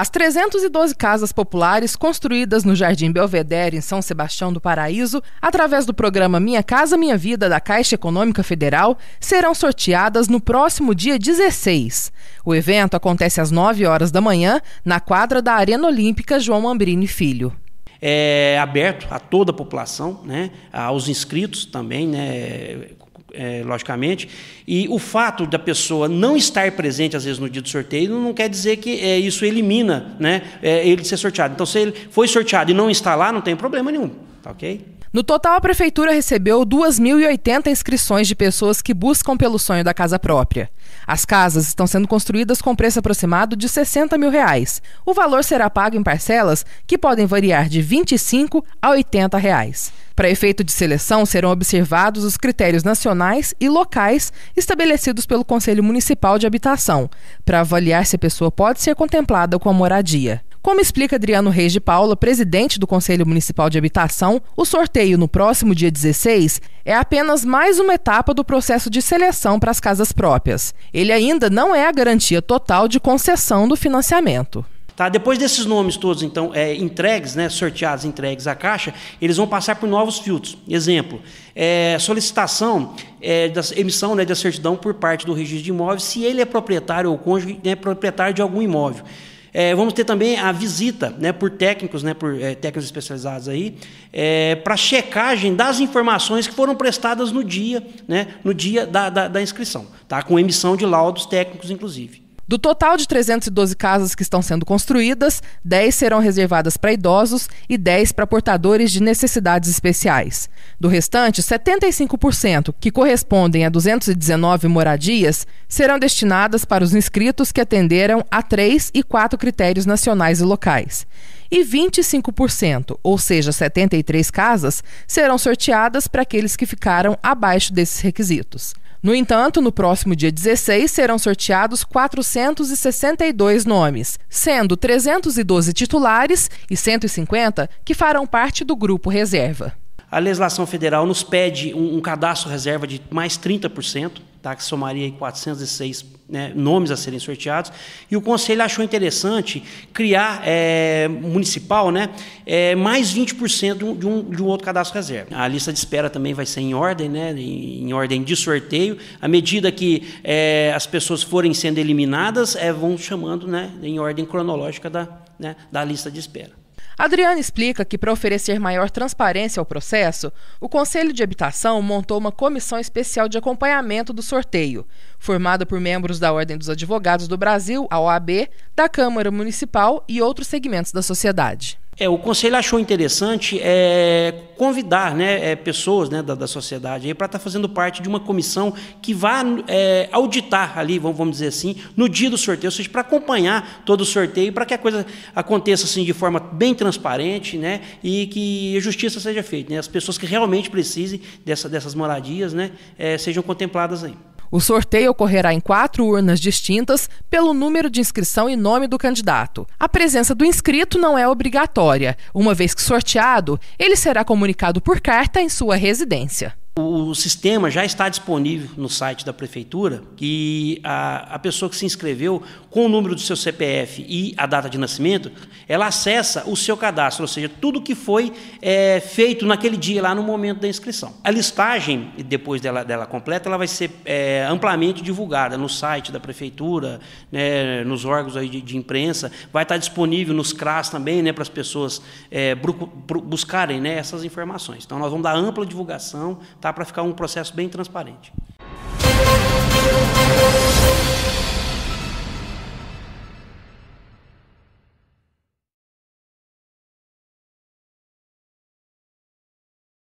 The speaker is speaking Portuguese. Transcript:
As 312 casas populares construídas no Jardim Belvedere, em São Sebastião do Paraíso, através do programa Minha Casa Minha Vida da Caixa Econômica Federal, serão sorteadas no próximo dia 16. O evento acontece às 9 horas da manhã, na quadra da Arena Olímpica João Ambrini Filho é aberto a toda a população, né, aos inscritos também, né, é, logicamente. E o fato da pessoa não estar presente, às vezes, no dia do sorteio, não quer dizer que é, isso elimina né, é, ele ser sorteado. Então, se ele foi sorteado e não está lá, não tem problema nenhum. Tá ok? No total, a prefeitura recebeu 2.080 inscrições de pessoas que buscam pelo sonho da casa própria. As casas estão sendo construídas com preço aproximado de 60 mil reais. O valor será pago em parcelas que podem variar de 25 a 80 reais. Para efeito de seleção, serão observados os critérios nacionais e locais estabelecidos pelo Conselho Municipal de Habitação, para avaliar se a pessoa pode ser contemplada com a moradia. Como explica Adriano Reis de Paula, presidente do Conselho Municipal de Habitação, o sorteio no próximo dia 16 é apenas mais uma etapa do processo de seleção para as casas próprias. Ele ainda não é a garantia total de concessão do financiamento. Tá? Depois desses nomes todos, então, é, entregues, né, sorteados, entregues à Caixa, eles vão passar por novos filtros. Exemplo, é, solicitação é, da emissão né, da certidão por parte do registro de imóvel, se ele é proprietário ou cônjuge, é proprietário de algum imóvel. É, vamos ter também a visita né, por técnicos, né, por é, técnicos especializados aí, é, para checagem das informações que foram prestadas no dia, né, no dia da, da, da inscrição, tá? com emissão de laudos técnicos, inclusive. Do total de 312 casas que estão sendo construídas, 10 serão reservadas para idosos e 10 para portadores de necessidades especiais. Do restante, 75%, que correspondem a 219 moradias, serão destinadas para os inscritos que atenderam a três e quatro critérios nacionais e locais. E 25%, ou seja, 73 casas, serão sorteadas para aqueles que ficaram abaixo desses requisitos. No entanto, no próximo dia 16 serão sorteados 462 nomes, sendo 312 titulares e 150 que farão parte do grupo reserva. A legislação federal nos pede um, um cadastro reserva de mais 30% tá, que somaria 406 né, nomes a serem sorteados. E o Conselho achou interessante criar é, municipal né, é, mais 20% de um, de um outro cadastro reserva. A lista de espera também vai ser em ordem, né, em, em ordem de sorteio. À medida que é, as pessoas forem sendo eliminadas, é, vão chamando né, em ordem cronológica da, né, da lista de espera. Adriana explica que, para oferecer maior transparência ao processo, o Conselho de Habitação montou uma comissão especial de acompanhamento do sorteio, formada por membros da Ordem dos Advogados do Brasil, a OAB, da Câmara Municipal e outros segmentos da sociedade. É, o conselho achou interessante é, convidar né, é, pessoas né, da, da sociedade para estar tá fazendo parte de uma comissão que vá é, auditar ali, vamos, vamos dizer assim, no dia do sorteio, ou seja, para acompanhar todo o sorteio, para que a coisa aconteça assim de forma bem transparente né, e que a justiça seja feita. Né, as pessoas que realmente precisem dessa, dessas moradias né, é, sejam contempladas aí. O sorteio ocorrerá em quatro urnas distintas pelo número de inscrição e nome do candidato. A presença do inscrito não é obrigatória. Uma vez que sorteado, ele será comunicado por carta em sua residência. O sistema já está disponível no site da prefeitura e a, a pessoa que se inscreveu com o número do seu CPF e a data de nascimento, ela acessa o seu cadastro, ou seja, tudo que foi é, feito naquele dia lá no momento da inscrição. A listagem, depois dela, dela completa, ela vai ser é, amplamente divulgada no site da prefeitura, né, nos órgãos de, de, imprensa, vai estar disponível nos CRAS também, né, para as pessoas é, buscarem né, essas informações. Então, nós vamos dar ampla divulgação tá? para ficar um processo bem transparente.